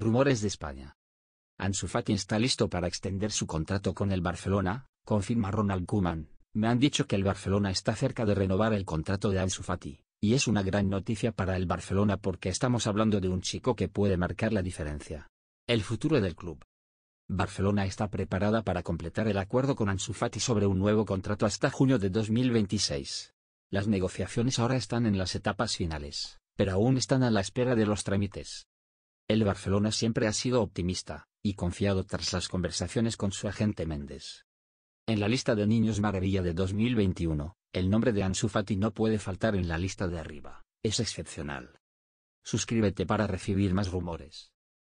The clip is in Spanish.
Rumores de España. Ansu Fati está listo para extender su contrato con el Barcelona, confirma Ronald Koeman. Me han dicho que el Barcelona está cerca de renovar el contrato de Ansu Fati, y es una gran noticia para el Barcelona porque estamos hablando de un chico que puede marcar la diferencia. El futuro del club. Barcelona está preparada para completar el acuerdo con Ansu Fati sobre un nuevo contrato hasta junio de 2026. Las negociaciones ahora están en las etapas finales, pero aún están a la espera de los trámites. El Barcelona siempre ha sido optimista, y confiado tras las conversaciones con su agente Méndez. En la lista de Niños Maravilla de 2021, el nombre de Ansu Fati no puede faltar en la lista de arriba, es excepcional. Suscríbete para recibir más rumores.